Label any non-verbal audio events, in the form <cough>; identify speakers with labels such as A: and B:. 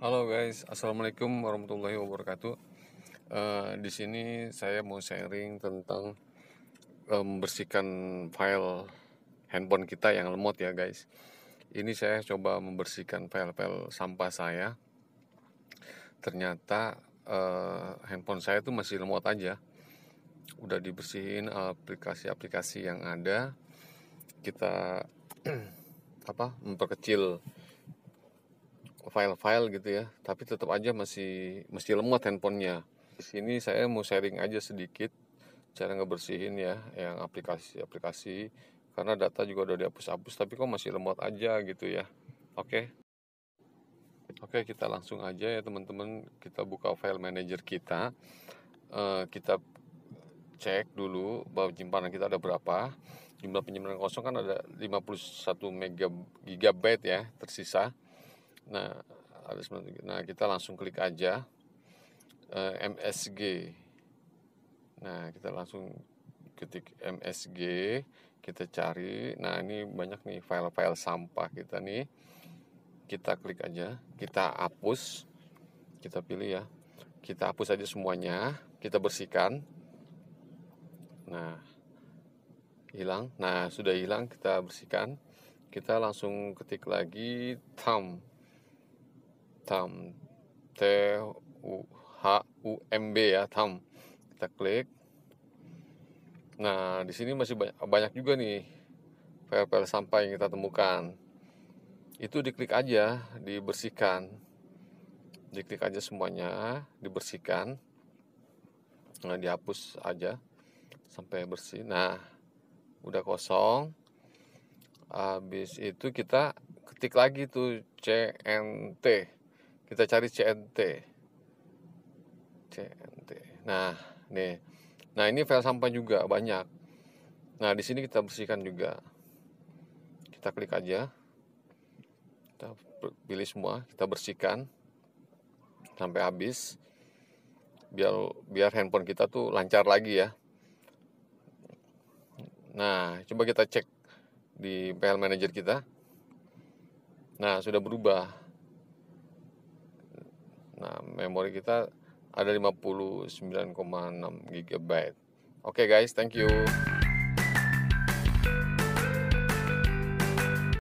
A: Halo guys, assalamualaikum warahmatullahi wabarakatuh. Uh, di sini saya mau sharing tentang eh, membersihkan um, file handphone kita yang lemot ya guys. Ini saya coba membersihkan file-file sampah saya. Ternyata uh, handphone saya itu masih lemot aja. Udah dibersihin aplikasi-aplikasi yang ada. Kita <clears throat> apa memperkecil file-file gitu ya tapi tetap aja masih masih lemot handphonenya di sini saya mau sharing aja sedikit cara ngebersihin ya yang aplikasi-aplikasi karena data juga udah dihapus-hapus tapi kok masih lemot aja gitu ya oke okay. oke okay, kita langsung aja ya teman-teman kita buka file manager kita uh, kita cek dulu bahwa simpanan kita ada berapa jumlah penyimpanan kosong kan ada 51 mega gigabyte ya tersisa Nah, ada Nah, kita langsung klik aja eh, MSG. Nah, kita langsung ketik MSG, kita cari. Nah, ini banyak nih file-file sampah kita nih. Kita klik aja, kita hapus. Kita pilih ya. Kita hapus aja semuanya, kita bersihkan. Nah, hilang. Nah, sudah hilang kita bersihkan. Kita langsung ketik lagi thumb tam t u h u m b ya tam kita klik nah di sini masih banyak, banyak juga nih file-file sampah yang kita temukan itu diklik aja dibersihkan diklik aja semuanya dibersihkan nah dihapus aja sampai bersih nah udah kosong habis itu kita ketik lagi tuh CNT kita cari CNT CNT nah nih nah ini file sampah juga banyak nah di sini kita bersihkan juga kita klik aja kita pilih semua kita bersihkan sampai habis biar biar handphone kita tuh lancar lagi ya nah coba kita cek di file manager kita nah sudah berubah Nah, memori kita ada 59,6 GB. Oke okay guys, thank you.